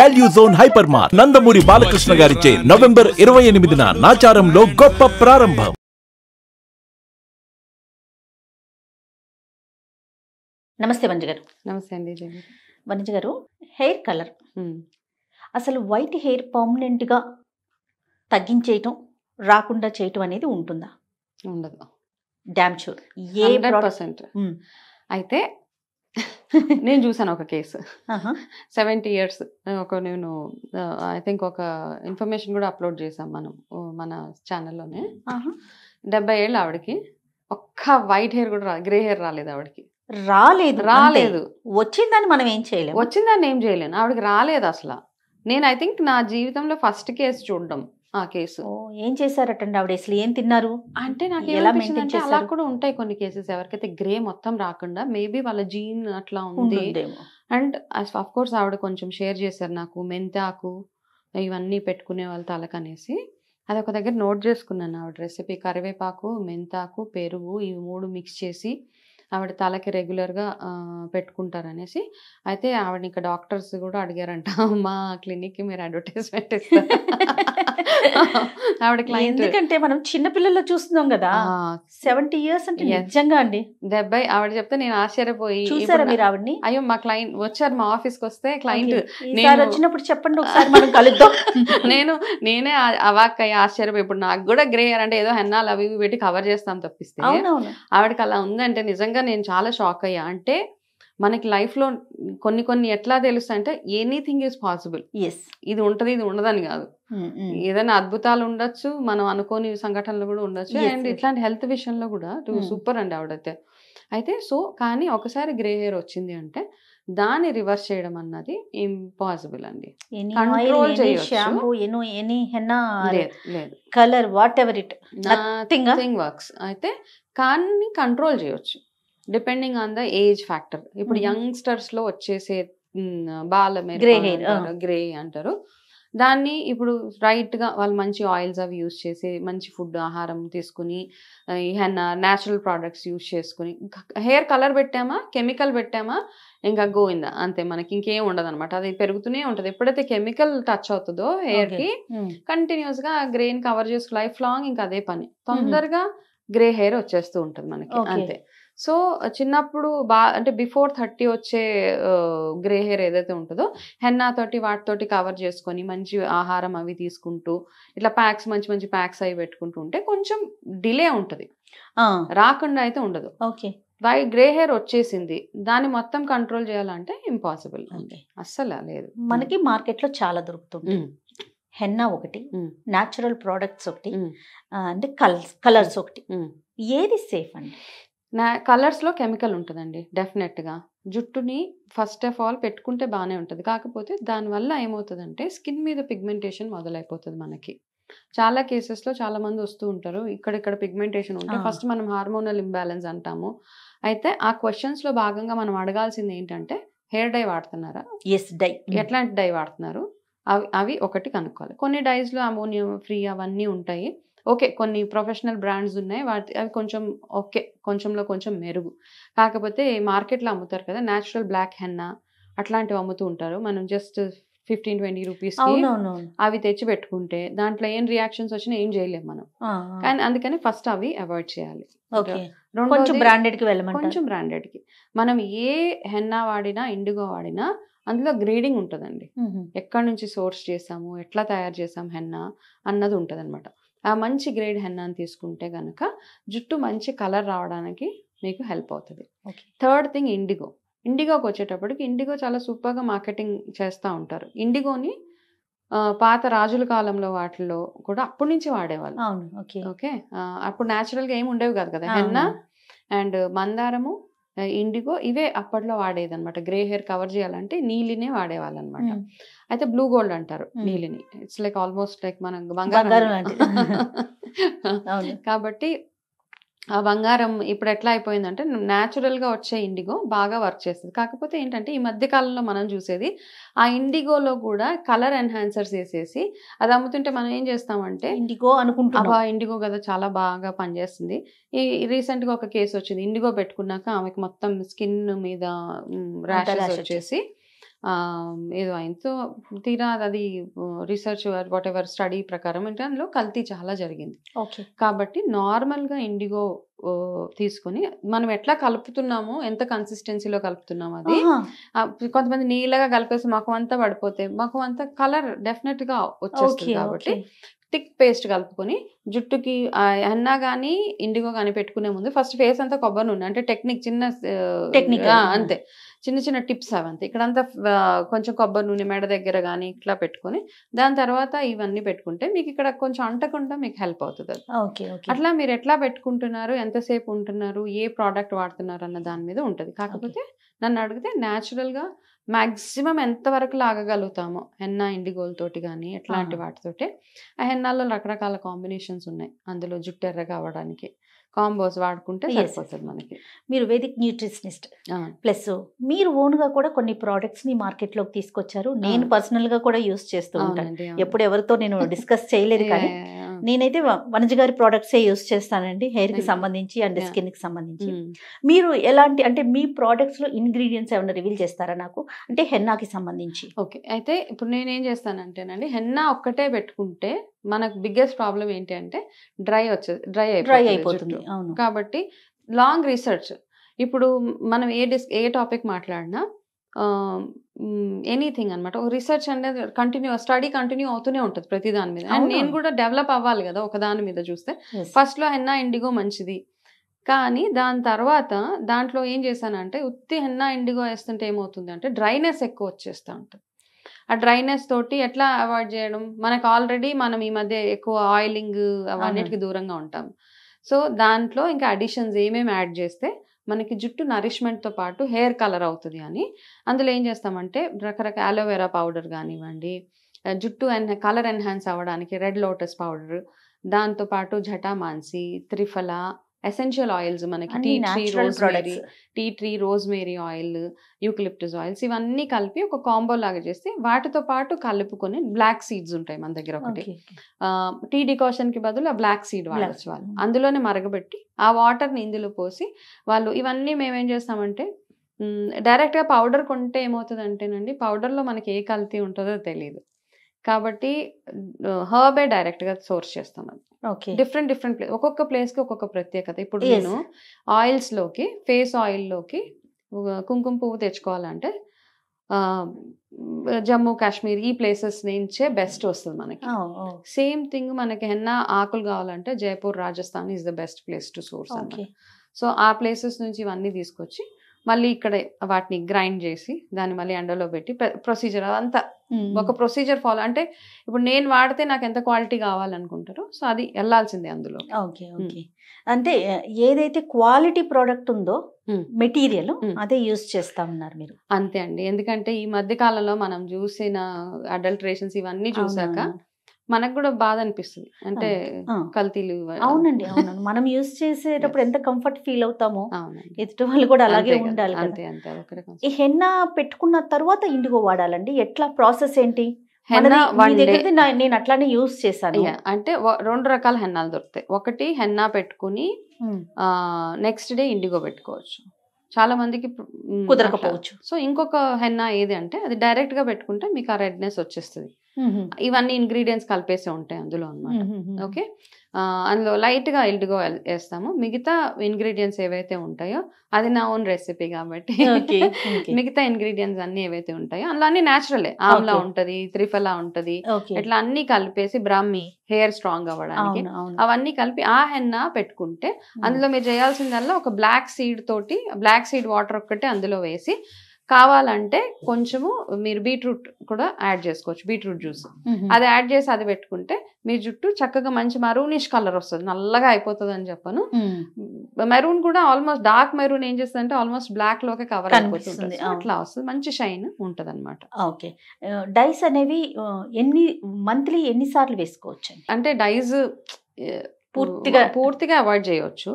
Value zone hyper mart Nandamuri Balakrishna గారిచే November ఇరవై ఎనిమిదిన నాచారంలో గొప్ప ప్రారంభం నమస్తే వంజ గారు నమస్తే అండి వంజ గారు హెయిర్ కలర్ అసలు వైట్ హెయిర్ పర్మనెంట్గా తగ్గించేయటం రాకుండా చేయటం అనేది ఉంటుందా ఉండదు డ్యామ్ షూర్ ఏ పర్సెంట్ అయితే నేను చూసాను ఒక కేసు సెవెంటీ ఇయర్స్ ఒక నేను ఐ థింక్ ఒక ఇన్ఫర్మేషన్ కూడా అప్లోడ్ చేసాం మనం మన ఛానల్లోనే డెబ్బై ఏళ్ళు ఆవిడకి ఒక్క వైట్ హెయిర్ కూడా గ్రే హెయిర్ రాలేదు ఆవిడకి రాలేదు రాలేదు వచ్చిందని మనం ఏం చేయలేము వచ్చిందని ఏం చేయలేను ఆవిడకి రాలేదు అసలు నేను ఐ థింక్ నా జీవితంలో ఫస్ట్ కేసు చూడడం ఆ కేసు ఏం చేశారటండి ఆవిడ అసలు ఏం తిన్నారు అంటే నాకు ఎలా అంటే అలా కూడా ఉంటాయి కొన్ని కేసెస్ ఎవరికైతే గ్రే మొత్తం రాకుండా మేబీ వాళ్ళ జీన్ అట్లా ఉంది అండ్ అఫ్ కోర్స్ ఆవిడ కొంచెం షేర్ చేశారు నాకు మెంతాకు ఇవన్నీ పెట్టుకునే వాళ్ళ తలకనేసి అది ఒక దగ్గర నోట్ చేసుకున్నాను ఆవిడ రెసిపీ కరివేపాకు మెంతాకు పెరుగు ఇవి మూడు మిక్స్ చేసి ఆవిడ తలకి రెగ్యులర్గా పెట్టుకుంటారనేసి అయితే ఆవిడ ఇంకా డాక్టర్స్ కూడా అడిగారంట మా క్లినిక్కి మీరు అడ్వర్టైజ్మెంట్ ఇస్తారు ఆవిడ క్లయింట్ ఎందుకంటే మనం చిన్న పిల్లల్లో చూస్తున్నాం కదా సెవెంటీ ఇయర్స్ అంటే నిజంగా అండి డెబ్బై ఆవిడ చెప్తే నేను ఆశ్చర్యపోయి చూసారా మీరు ఆవిడని అయ్యో మా క్లయింట్ వచ్చారు మా ఆఫీస్ కి వస్తే క్లయింట్ నేను వచ్చినప్పుడు చెప్పండి ఒకసారి మనం కలుద్దాం నేను నేనే అవాక్ అయ్యి ఆశ్చర్యపోయి ఇప్పుడు నాకు కూడా గ్రే అంటే ఏదో హెన్నాలు అవి పెట్టి కవర్ చేస్తాం తప్పిస్తే ఆవిడకి అలా ఉందంటే నిజంగా నిజంగా నేను చాలా షాక్ అయ్యా అంటే మనకి లైఫ్లో కొన్ని కొన్ని ఎట్లా తెలుస్తా అంటే ఎనీథింగ్ ఈజ్ పాసిబుల్ ఎస్ ఇది ఉంటుంది ఇది ఉండదని కాదు hmm, hmm. ఏదైనా అద్భుతాలు ఉండొచ్చు మనం అనుకోని సంఘటనలు కూడా ఉండొచ్చు అండ్ ఇట్లాంటి హెల్త్ విషయంలో కూడా hmm. సూపర్ అండి ఆవిడైతే అయితే సో కానీ ఒకసారి గ్రే హెయిర్ వచ్చింది అంటే దాన్ని రివర్స్ చేయడం అన్నది ఇంపాసిబుల్ అండి control shampoo any colour whatever it nothing works అయితే కానీ కంట్రోల్ చేయొచ్చు depending on the age factor ఇప్పుడు యంగ్స్టర్స్ mm-hmm. లో వచ్చేసే బాల గ్రే హెయిర్ గ్రే అంటారు దాన్ని ఇప్పుడు రైట్ గా వాళ్ళు మంచి ఆయిల్స్ అవి యూజ్ చేసి మంచి ఫుడ్ ఆహారం తీసుకుని ఏమన్నా న్యాచురల్ ప్రోడక్ట్స్ యూజ్ చేసుకుని హెయిర్ కలర్ పెట్టామా కెమికల్ పెట్టామా ఇంకా గోవిందా అంతే మనకి ఇంకేం ఉండదు అనమాట అది పెరుగుతూనే ఉంటుంది ఎప్పుడైతే కెమికల్ టచ్ అవుతుందో హెయిర్ కి కంటిన్యూస్ hmm. గా గ్రేన్ కవర్ చేసుకు లైఫ్ లాంగ్ ఇంకా అదే పని mm-hmm. తొందరగా గ్రే హెయిర్ వచ్చేస్తూ ఉంటుంది మనకి అంతే సో చిన్నప్పుడు బా అంటే బిఫోర్ థర్టీ వచ్చే గ్రే హెయిర్ ఏదైతే ఉంటుందో హెన్నా తోటి వాటితోటి కవర్ చేసుకొని మంచి ఆహారం అవి తీసుకుంటూ ఇట్లా ప్యాక్స్ మంచి మంచి ప్యాక్స్ అవి పెట్టుకుంటూ ఉంటే కొంచెం డిలే ఉంటుంది రాకుండా అయితే ఉండదు ఓకే వై గ్రే హెయిర్ వచ్చేసింది దాన్ని మొత్తం కంట్రోల్ చేయాలంటే ఇంపాసిబుల్ అస్సలు లేదు మనకి మార్కెట్లో చాలా దొరుకుతుంది హెన్నా ఒకటి నాచురల్ ప్రోడక్ట్స్ ఒకటి అంటే కలర్స్ కలర్స్ ఒకటి ఏది సేఫ్ అండి నా కలర్స్లో కెమికల్ ఉంటుందండి డెఫినెట్గా జుట్టుని ఫస్ట్ ఆఫ్ ఆల్ పెట్టుకుంటే బాగానే ఉంటుంది కాకపోతే దానివల్ల ఏమవుతుందంటే స్కిన్ మీద పిగ్మెంటేషన్ మొదలైపోతుంది మనకి చాలా కేసెస్లో చాలా మంది వస్తూ ఉంటారు ఇక్కడిక్కడ పిగ్మెంటేషన్ ఉంటే ఫస్ట్ మనం హార్మోనల్ ఇంబ్యాలెన్స్ అంటాము అయితే ఆ క్వశ్చన్స్లో భాగంగా మనం అడగాల్సింది ఏంటంటే హెయిర్ డై వాడుతున్నారా ఎస్ డై mm. ఎట్లాంటి డై వాడుతున్నారు అవి అవి ఒకటి కనుక్కోవాలి కొన్ని డైస్లో అమోనియం ఫ్రీ అవన్నీ ఉంటాయి ఓకే కొన్ని ప్రొఫెషనల్ బ్రాండ్స్ ఉన్నాయి వాటి అవి కొంచెం ఓకే కొంచెంలో కొంచెం మెరుగు కాకపోతే మార్కెట్లో అమ్ముతారు కదా న్యాచురల్ బ్లాక్ హెన్నా అట్లాంటివి అమ్ముతూ ఉంటారు మనం జస్ట్ ఫిఫ్టీన్ ట్వంటీ రూపీస్ అవి తెచ్చి పెట్టుకుంటే దాంట్లో ఏం రియాక్షన్స్ వచ్చినా ఏం చేయలేము మనం కానీ అందుకని ఫస్ట్ అవి అవాయిడ్ చేయాలి కొంచెం బ్రాండెడ్ కి కొంచెం బ్రాండెడ్ కి మనం ఏ హెన్నా వాడినా ఇండిగో వాడినా అందులో గ్రేడింగ్ ఉంటుందండి ఎక్కడి నుంచి సోర్స్ చేసాము ఎట్లా తయారు చేసాం హెన్నా అన్నది ఉంటుంది అనమాట ఆ మంచి గ్రేడ్ హెన్నాను తీసుకుంటే కనుక జుట్టు మంచి కలర్ రావడానికి మీకు హెల్ప్ అవుతుంది థర్డ్ థింగ్ ఇండిగో ఇండిగోకి వచ్చేటప్పటికి ఇండిగో చాలా సూపర్గా మార్కెటింగ్ చేస్తూ ఉంటారు ఇండిగోని పాత రాజుల కాలంలో వాటిల్లో కూడా అప్పటి నుంచి వాడేవాళ్ళు ఓకే అప్పుడు న్యాచురల్గా ఏమి ఉండేవి కాదు కదా హెన్నా అండ్ మందారము ఇండిగో ఇవే అప్పట్లో వాడేదన్నమాట గ్రే హెయిర్ కవర్ చేయాలంటే నీలినే అనమాట అయితే బ్లూ గోల్డ్ అంటారు నీలిని ఇట్స్ లైక్ ఆల్మోస్ట్ లైక్ మనం బంగారం కాబట్టి ఆ బంగారం ఇప్పుడు ఎట్లా అయిపోయిందంటే న్యాచురల్గా వచ్చే ఇండిగో బాగా వర్క్ చేస్తుంది కాకపోతే ఏంటంటే ఈ మధ్య కాలంలో మనం చూసేది ఆ ఇండిగోలో కూడా కలర్ ఎన్హాన్సర్స్ వేసేసి అది అమ్ముతుంటే మనం ఏం చేస్తామంటే ఇండిగో అనుకుంటాం ఇండిగో కదా చాలా బాగా పనిచేస్తుంది ఈ రీసెంట్గా ఒక కేసు వచ్చింది ఇండిగో పెట్టుకున్నాక ఆమెకు మొత్తం స్కిన్ మీద ర్యాషెస్ వచ్చేసి ఏదో అయింది సో తీరా అది రీసెర్చ్ వాట్ ఎవర్ స్టడీ ప్రకారం అంటే అందులో కల్తీ చాలా జరిగింది కాబట్టి నార్మల్గా ఇండిగో తీసుకుని మనం ఎట్లా కలుపుతున్నామో ఎంత కన్సిస్టెన్సీలో కలుపుతున్నాము అది కొంతమంది నీళ్ళగా కలిపేసి మాకు అంతా పడిపోతే మాకు అంతా కలర్ డెఫినెట్ గా వచ్చేస్తుంది కాబట్టి థిక్ పేస్ట్ కలుపుకొని జుట్టుకి అన్నా కానీ ఇండిగో కానీ పెట్టుకునే ముందు ఫస్ట్ ఫేస్ అంతా కొబ్బరి ఉంది అంటే టెక్నిక్ చిన్న టెక్నిక్ అంతే చిన్న చిన్న టిప్స్ అవంతా ఇక్కడంతా కొంచెం కొబ్బరి నూనె మెడ దగ్గర కానీ ఇట్లా పెట్టుకుని దాని తర్వాత ఇవన్నీ పెట్టుకుంటే మీకు ఇక్కడ కొంచెం అంటకుండా మీకు హెల్ప్ అవుతుంది అది అట్లా మీరు ఎట్లా పెట్టుకుంటున్నారు ఎంతసేపు ఉంటున్నారు ఏ ప్రోడక్ట్ వాడుతున్నారు అన్న దాని మీద ఉంటుంది కాకపోతే నన్ను అడిగితే న్యాచురల్గా మ్యాక్సిమం ఎంతవరకు లాగగలుగుతామో హెన్నా ఇండిగోల్ తోటి కానీ ఎట్లాంటి వాటితోటి ఆ హెన్నాల్లో రకరకాల కాంబినేషన్స్ ఉన్నాయి అందులో జుట్టు ఎర్ర కావడానికి కాంబోస్ వాడుకుంటే సరిపోతుంది మనకి మీరు వేదిక్ న్యూట్రిషనిస్ట్ ప్లస్ మీరు ఓన్గా కూడా కొన్ని ప్రోడక్ట్స్ ని మార్కెట్ లోకి తీసుకొచ్చారు నేను పర్సనల్ గా కూడా యూస్ చేస్తూ ఉంటాను ఎప్పుడు ఎవరితో నేను డిస్కస్ చేయలేదు కానీ Hmm. నేనైతే వనజ గారి ప్రోడక్ట్సే యూస్ చేస్తానండి హెయిర్ hmm. కి సంబంధించి అండ్ స్కిన్ కి సంబంధించి మీరు ఎలాంటి అంటే మీ ప్రోడక్ట్స్ లో ఇంగ్రీడియంట్స్ ఏమైనా రివీల్ చేస్తారా నాకు అంటే హెన్నాకి సంబంధించి ఓకే అయితే ఇప్పుడు నేను ఏం చేస్తానంటేనండి హెన్నా ఒక్కటే పెట్టుకుంటే మనకు బిగ్గెస్ట్ ప్రాబ్లం ఏంటి అంటే డ్రై వచ్చేది డ్రై డ్రై అయిపోతుంది కాబట్టి లాంగ్ రీసెర్చ్ ఇప్పుడు మనం ఏ డిస్ ఏ టాపిక్ మాట్లాడినా ఎనీథింగ్ అనమాట ఒక రీసెర్చ్ అనేది కంటిన్యూ స్టడీ కంటిన్యూ అవుతూనే ఉంటుంది ప్రతి దాని మీద అండ్ నేను కూడా డెవలప్ అవ్వాలి కదా ఒక దాని మీద చూస్తే ఫస్ట్లో హెన్నా ఇండిగో మంచిది కానీ దాని తర్వాత దాంట్లో ఏం చేశానంటే ఉత్తి హెన్నా ఇండిగో వేస్తుంటే ఏమవుతుంది అంటే డ్రైనెస్ ఎక్కువ వచ్చేస్తూ ఉంటుంది ఆ డ్రైనెస్ తోటి ఎట్లా అవాయిడ్ చేయడం మనకు ఆల్రెడీ మనం ఈ మధ్య ఎక్కువ ఆయిలింగ్ అవన్నిటికి దూరంగా ఉంటాం సో దాంట్లో ఇంకా అడిషన్స్ ఏమేమి యాడ్ చేస్తే మనకి జుట్టు నరిష్మెంట్తో పాటు హెయిర్ కలర్ అవుతుంది అని అందులో ఏం చేస్తామంటే రకరకాల అలోవెరా పౌడర్ కానివ్వండి జుట్టు ఎన్హా కలర్ ఎన్హాన్స్ అవ్వడానికి రెడ్ లోటస్ పౌడర్ దాంతోపాటు జటామాన్సి త్రిఫల ఎసెన్షియల్ ఆయిల్స్ మనకి tea tree rosemary tea tree rosemary oil eucalyptus oils ఇవన్నీ కలిపి ఒక కాంబో లాగా చేస్తే వాటితో పాటు కలుపుకొని బ్లాక్ సీడ్స్ ఉంటాయి మన దగ్గర ఒకటి టీ డికాషన్ కి బదులు ఆ బ్లాక్ సీడ్ వాడచ్చు వాళ్ళు అందులోనే మరగబెట్టి ఆ వాటర్ని ఇందులో పోసి వాళ్ళు ఇవన్నీ మేమేం చేస్తామంటే డైరెక్ట్గా పౌడర్ కొంటే ఏమవుతుంది అంటేనండి పౌడర్లో మనకి ఏ కల్తీ ఉంటుందో తెలియదు కాబట్టి హర్బే డైరెక్ట్గా సోర్స్ చేస్తాం అది డిఫరెంట్ డిఫరెంట్ ప్లేస్ ఒక్కొక్క ప్లేస్ కి ఒక్కొక్క ప్రత్యేకత ఇప్పుడు నేను ఆయిల్స్ లోకి ఫేస్ ఆయిల్ లోకి కుంకుమ పువ్వు తెచ్చుకోవాలంటే జమ్మూ కాశ్మీర్ ఈ ప్లేసెస్ నుంచే బెస్ట్ వస్తుంది మనకి సేమ్ థింగ్ మనకి హెన్నా ఆకులు కావాలంటే Jaipur Rajasthan is the best place to source so ఆ ప్లేసెస్ నుంచి ఇవన్నీ తీసుకొచ్చి మళ్ళీ ఇక్కడ వాటిని గ్రైండ్ చేసి దాన్ని మళ్ళీ ఎండలో పెట్టి ప్రొసీజర్ అదంతా ఒక ప్రొసీజర్ ఫాలో అంటే ఇప్పుడు నేను వాడితే నాకు ఎంత క్వాలిటీ కావాలనుకుంటారో సో అది వెళ్ళాల్సిందే అందులో ఓకే ఓకే అంటే ఏదైతే క్వాలిటీ ప్రోడక్ట్ ఉందో మెటీరియల్ అదే యూస్ చేస్తా ఉన్నారు మీరు అంతే అండి ఎందుకంటే ఈ మధ్య కాలంలో మనం చూసిన అడల్ట్రేషన్స్ ఇవన్నీ చూసాక మనకు కూడా బాధ అనిపిస్తుంది అంటే కల్తీలు అవునండి అవునండి మనం యూజ్ చేసేటప్పుడు ఎంత కంఫర్ట్ ఫీల్ అవుతామో ఎదుటి వాళ్ళు కూడా అలాగే ఉండాలి అంతే అంతే ఈ హెన్న పెట్టుకున్న తర్వాత ఇండిగో వాడాలండి ఎట్లా ప్రాసెస్ ఏంటి నేను అట్లానే యూస్ చేశాను అంటే రెండు రకాల హెన్నాలు దొరుకుతాయి ఒకటి హెన్నా పెట్టుకుని నెక్స్ట్ డే ఇండిగో పెట్టుకోవచ్చు చాలా మందికి కుదరకపోవచ్చు సో ఇంకొక హెన్నా ఏది అంటే అది డైరెక్ట్ గా పెట్టుకుంటే మీకు ఆ రెడ్నెస్ వచ్చేస్తుంది ఇవన్నీ ఇంగ్రీడియంట్స్ కలిపేసి ఉంటాయి అందులో అనమాట ఓకే అందులో లైట్గా ఇల్డ్గా వేస్తాము మిగతా ఇంగ్రీడియంట్స్ ఏవైతే ఉంటాయో అది నా ఓన్ రెసిపీ కాబట్టి మిగతా ఇంగ్రీడియంట్స్ అన్ని ఏవైతే ఉంటాయో అందులో అన్ని న్యాచురలే ఆమ్లా ఉంటది త్రిఫలా ఉంటది ఇట్లా అన్ని కలిపేసి బ్రాహ్మి హెయిర్ స్ట్రాంగ్ అవ్వడానికి అవన్నీ కలిపి ఆ హెన్న పెట్టుకుంటే అందులో మీరు చేయాల్సిందల్లా ఒక బ్లాక్ సీడ్ తోటి బ్లాక్ సీడ్ వాటర్ ఒక్కటే అందులో వేసి కావాలంటే కొంచెము మీరు బీట్రూట్ కూడా యాడ్ చేసుకోవచ్చు బీట్రూట్ జ్యూస్ అది యాడ్ చేసి అది పెట్టుకుంటే మీ జుట్టు చక్కగా మంచి మెరూనిష్ కలర్ వస్తుంది నల్లగా అయిపోతుంది అని చెప్పను మెరూన్ కూడా ఆల్మోస్ట్ డార్క్ మెరూన్ ఏం చేస్తుంది అంటే ఆల్మోస్ట్ బ్లాక్ లోకే కవర్ అయిపోతుంది అట్లా వస్తుంది మంచి షైన్ ఉంటుంది అనమాట ఓకే డైస్ అనేవి ఎన్ని మంత్లీ ఎన్నిసార్లు వేసుకోవచ్చు అంటే డైస్ పూర్తిగా పూర్తిగా అవాయిడ్ చేయవచ్చు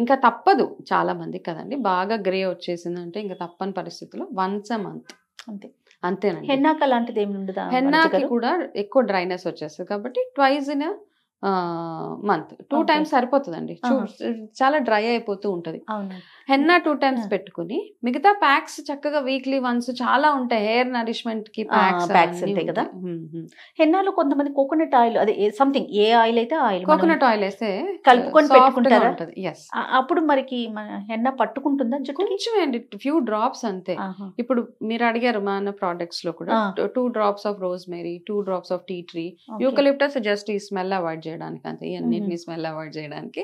ఇంకా తప్పదు చాలా మంది కదండి బాగా గ్రే వచ్చేసిందంటే ఇంకా తప్పని పరిస్థితిలో వన్స్ అ మంత్ అంతే అంతేనండి హెన్నాక లాంటిది ఏమి ఉండదు హెన్నాకి కూడా ఎక్కువ డ్రైనెస్ వచ్చేస్తుంది కాబట్టి twice in month two times సరిపోతుందండి చాలా డ్రై అయిపోతూ ఉంటుంది హెన్నా టూ టైమ్స్ పెట్టుకుని మిగతా ప్యాక్స్ చక్కగా వీక్లీ వన్స్ చాలా ఉంటాయి హెయిర్ నరిష్మెంట్ కి ప్యాక్స్ ఉంటాయి కదా హెన్నాలో కొంతమంది కోకోనట్ ఆయిల్ అదే సంథింగ్ ఏ ఆయిల్ అయితే ఆయిల్ కోకోనట్ ఆయిల్ వేస్తే కలుపుకొని పెట్టుకుంటారా అప్పుడు మనకి మన హెన్నా పట్టుకుంటుందా కొంచెం అండి ఫ్యూ డ్రాప్స్ అంతే ఇప్పుడు మీరు అడిగారు మన ప్రోడక్ట్స్ లో కూడా two drops of rosemary two drops of tea tree eucalyptus just ఈ స్మెల్ అవాయిడ్ చేయడానికి అంతే ఇవన్నిటిని స్మెల్ అవాయిడ్ చేయడానికి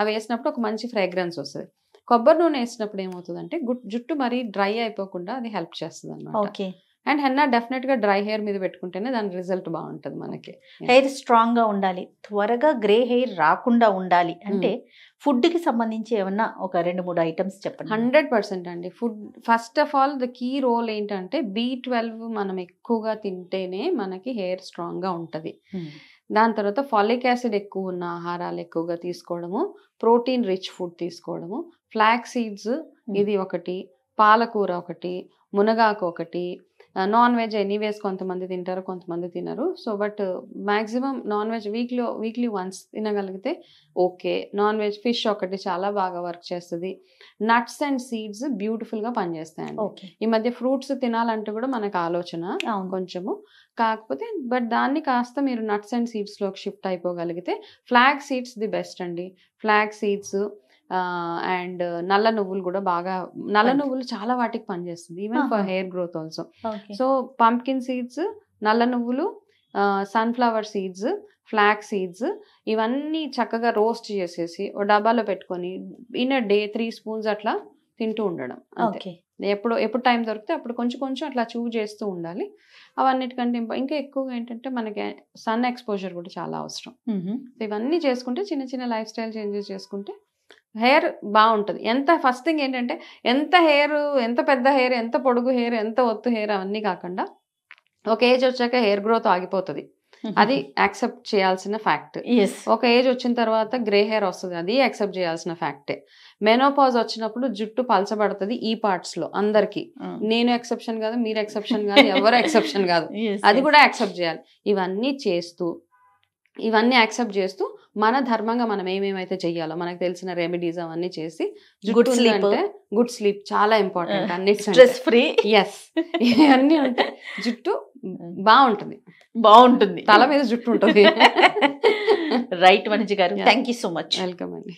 అవి వేసినప్పుడు ఒక మంచి ఫ్రేగ్రెన్స్ వస్తుంది కొబ్బరి నూనె వేసినప్పుడు ఏమవుతుందంటే జుట్టు మరీ డ్రై అయిపోకుండా అది హెల్ప్ చేస్తుంది అనమాట అండ్ హెన్నా డెఫినెట్ గా డ్రై హెయిర్ మీద పెట్టుకుంటేనే దాని రిజల్ట్ బాగుంటుంది మనకి హెయిర్ స్ట్రాంగ్ గా ఉండాలి త్వరగా గ్రే హెయిర్ రాకుండా ఉండాలి hmm. అంటే ఫుడ్ కి సంబంధించి ఏమన్నా ఒక రెండు మూడు ఐటమ్స్ చెప్పండి హండ్రెడ్ పర్సెంట్ అండి food first of all the key role ఏంటంటే బీ ట్వెల్వ్ మనం ఎక్కువగా తింటేనే మనకి హెయిర్ స్ట్రాంగ్ గా ఉంటది hmm. దాని తర్వాత ఫాలిక్ యాసిడ్ ఎక్కువ ఉన్న ఆహారాలు ఎక్కువగా తీసుకోవడము ప్రోటీన్ రిచ్ ఫుడ్ తీసుకోవడము ఫ్లాక్ సీడ్స్ ఇది ఒకటి పాలకూర ఒకటి మునగాకు ఒకటి నాన్ వెజ్ ఎనీవేస్ కొంతమంది తింటారు కొంతమంది తినరు so but maximum non veg వీక్లో వీక్లీ వన్స్ తినగలిగితే ఓకే నాన్ వెజ్ ఫిష్ ఒకటి చాలా బాగా వర్క్ చేస్తుంది నట్స్ అండ్ సీడ్స్ బ్యూటిఫుల్గా పనిచేస్తాయండి ఈ మధ్య ఫ్రూట్స్ తినాలంటే కూడా మనకు ఆలోచన కొంచెము కాకపోతే బట్ దాన్ని కాస్త మీరు నట్స్ అండ్ సీడ్స్లోకి షిఫ్ట్ అయిపోగలిగితే ఫ్లాగ్ సీడ్స్ ది బెస్ట్ అండి ఫ్లాగ్ సీడ్స్ అండ్ నల్ల నువ్వులు కూడా బాగా నల్ల నువ్వులు చాలా వాటికి పనిచేస్తుంది even for hair growth also so pumpkin seeds నల్ల నువ్వులు సన్ఫ్లవర్ సీడ్స్ ఫ్లాక్ సీడ్స్ ఇవన్నీ చక్కగా రోస్ట్ చేసేసి ఓ డబ్బాలో పెట్టుకొని ఇన్ డే త్రీ స్పూన్స్ అట్లా తింటూ ఉండడం అంతే ఎప్పుడు ఎప్పుడు టైం దొరికితే అప్పుడు కొంచెం కొంచెం అట్లా చూ చేస్తూ ఉండాలి అవన్నిటికంటే ఇంకా ఎక్కువగా ఏంటంటే మనకి సన్ ఎక్స్పోజర్ కూడా చాలా అవసరం ఇవన్నీ చేసుకుంటే చిన్న చిన్న లైఫ్ స్టైల్ చేంజెస్ చేసుకుంటే హెయిర్ బాగుంటుంది ఎంత ఫస్ట్ థింగ్ ఏంటంటే ఎంత హెయిర్ ఎంత పెద్ద హెయిర్ ఎంత పొడుగు హెయిర్ ఎంత ఒత్తు హెయిర్ అవన్నీ కాకుండా ఒక ఏజ్ వచ్చాక హెయిర్ గ్రోత్ ఆగిపోతుంది అది యాక్సెప్ట్ చేయాల్సిన ఫ్యాక్ట్ ఒక ఏజ్ వచ్చిన తర్వాత గ్రే హెయిర్ వస్తుంది అది యాక్సెప్ట్ చేయాల్సిన ఫ్యాక్టే మెనోపాజ్ వచ్చినప్పుడు జుట్టు పలచబడుతుంది ఈ పార్ట్స్ లో అందరికి నేను ఎక్సెప్షన్ కాదు మీరు ఎక్సెప్షన్ కాదు ఎవరు ఎక్సెప్షన్ కాదు అది కూడా యాక్సెప్ట్ చేయాలి ఇవన్నీ చేస్తూ ఇవన్నీ యాక్సెప్ట్ చేస్తూ మన ధర్మంగా మనం ఏమేమైతే చెయ్యాలో మనకు తెలిసిన రెమెడీస్ అవన్నీ చేసి గుడ్ స్లీప్ అంటే గుడ్ స్లీప్ చాలా ఇంపార్టెంట్ అన్ని స్ట్రెస్ ఫ్రీ ఎస్ ఇవన్నీ ఉంటే జుట్టు బాగుంటుంది బాగుంటుంది తల మీద జుట్టు ఉంటుంది రైట్ మనిషి గారు thank you so much welcome అండి